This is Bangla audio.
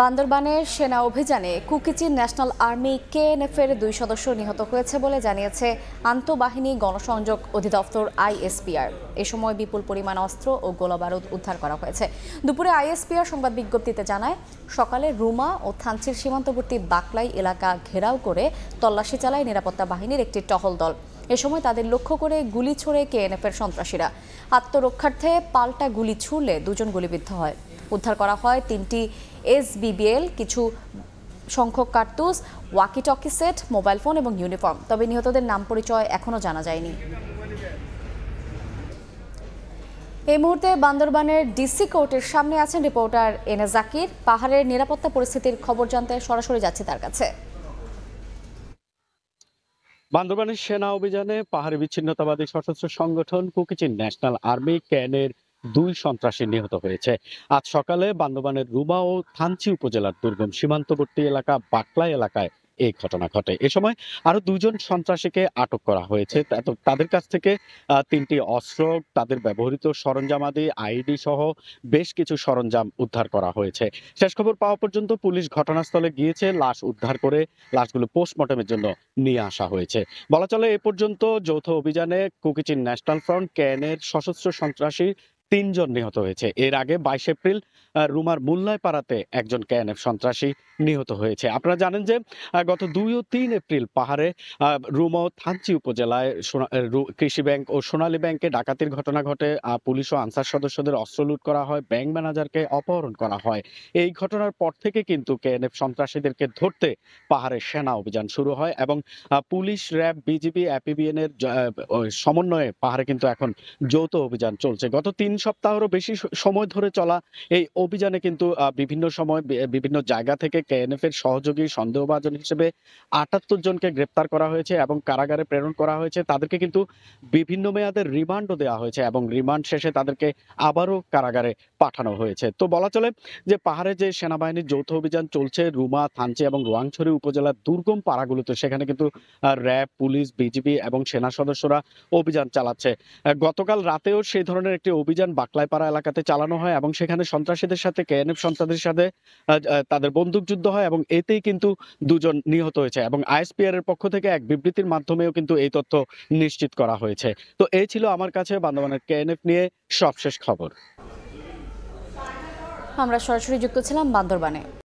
বান্দরবানের সেনা অভিযানে কুকিচির ন্যাশনাল আর্মি কেএনএফের দুই সদস্য নিহত হয়েছে বলে জানিয়েছে আন্তঃবাহিনী গণসংযোগ অধিদপ্তর আইএসপিআর এ সময় বিপুল পরিমাণ অস্ত্র ও গোলাবারুদ উদ্ধার করা হয়েছে দুপুরে আইএসপিআর সংবাদ বিজ্ঞপ্তিতে জানায় সকালে রুমা ও থানচির সীমান্তবর্তী বাকলাই এলাকা ঘেরাও করে তল্লাশি চালায় নিরাপত্তা বাহিনীর একটি টহল দল এ সময় তাদের লক্ষ্য করে গুলি ছোড়ে কেএনএফের সন্ত্রাসীরা আত্মরক্ষার্থে পাল্টা গুলি ছুড়লে দুজন গুলিবিদ্ধ হয় উদ্ধার করা হয় তিনটি এসবিবিএল কিছু সংখ্যক কার্তুস walkie talkie set mobile phone এবং ইউনিফর্ম তবে নিহতদের নাম পরিচয় এখনও জানা যায়নি এই মুহূর্তে বান্দরবানের ডিসি কোর্টের সামনে আছেন রিপোর্টার এনে জাকির পাহাড়ের নিরাপত্তা পরিস্থিতির খবর জানতে সরাসরি যাচ্ছে তার কাছে বান্দরবানের সেনা অভিযানে পাহাড়ি বিচ্ছিন্নতাবাদী সশস্ত্র সংগঠন কুকিচিন ন্যাশনাল আর্মি ক্যানের দুই সন্ত্রাসী নিহত হয়েছে আজ সকালে বান্দরবানের রুমা ও থানচি উপজেলার দুর্গম সীমান্তবর্তী এলাকা বাকলা এলাকায় এই ঘটনা ঘটে এ সময় আরো দুজন সন্ত্রাসীকে আটক করা হয়েছে তাদের কাছ থেকে তিনটি অস্ত্র তাদের ব্যবহৃত সরঞ্জামাদি আইডি সহ বেশ কিছু সরঞ্জাম উদ্ধার করা হয়েছে শেষ খবর পাওয়া পর্যন্ত পুলিশ ঘটনাস্থলে গিয়েছে লাশ উদ্ধার করে লাশগুলো পোস্টমর্টমের জন্য নিয়ে আসা হয়েছে বলা চলে এ পর্যন্ত যৌথ অভিযানে কুকিচিন ন্যাশনাল ফ্রন্ট ক্যানের সশস্ত্র সন্ত্রাসী তিনজন নিহত হয়েছে এর আগে বাইশ এপ্রিল রুমার পাড়াতে একজন কেএনএফ সন্ত্রাসী নিহত হয়েছে আপনারা জানেন যে গত দুই ও তিন এপ্রিল পাহাড়ে রুমা ও থানচি উপজেলায় কৃষি ব্যাংক ও সোনালী ব্যাংকে ডাকাতির ঘটনা ঘটে পুলিশ ও আনসার সদস্যদের অস্ত্র লুট করা হয় ব্যাংক ম্যানেজারকে অপহরণ করা হয় এই ঘটনার পর থেকে কিন্তু কেএনএফ সন্ত্রাসীদেরকে ধরতে পাহাড়ে সেনা অভিযান শুরু হয় এবং পুলিশ র্যাব বিজিবি অ্যাপিবিএন এর সমন্বয়ে পাহাড়ে কিন্তু এখন যৌথ অভিযান চলছে গত তিন সপ্তাহেরও বেশি সময় ধরে চলা এই অভিযানে কিন্তু বিভিন্ন সময় বিভিন্ন জায়গা থেকে কেএনএফ এর সহযোগী সন্দেহভাজন হিসেবে আটাত্তর জনকে গ্রেপ্তার করা হয়েছে এবং কারাগারে প্রেরণ করা হয়েছে তাদেরকে কিন্তু বিভিন্ন মেয়াদের রিমান্ডও দেওয়া হয়েছে এবং রিমান্ড শেষে তাদেরকে আবারও কারাগারে পাঠানো হয়েছে তো বলা চলে যে পাহাড়ে যে সেনাবাহিনীর যৌথ অভিযান চলছে রুমা থানচি এবং রোয়াংছড়ি উপজেলার দুর্গম পাড়াগুলোতে সেখানে কিন্তু র্যাব পুলিশ বিজিবি এবং সেনা সদস্যরা অভিযান চালাচ্ছে গতকাল রাতেও সেই ধরনের একটি অভিযান অভিযান বাকলাইপাড়া এলাকাতে চালানো হয় এবং সেখানে সন্ত্রাসীদের সাথে কেএনএফ সন্ত্রাসীদের সাথে তাদের বন্দুকযুদ্ধ হয় এবং এতেই কিন্তু দুজন নিহত হয়েছে এবং আইএসপিআর এর পক্ষ থেকে এক বিবৃতির মাধ্যমেও কিন্তু এই তথ্য নিশ্চিত করা হয়েছে তো এই ছিল আমার কাছে বান্দরবানের কেএনএফ নিয়ে সবশেষ খবর আমরা সরাসরি যুক্ত ছিলাম বান্দরবানে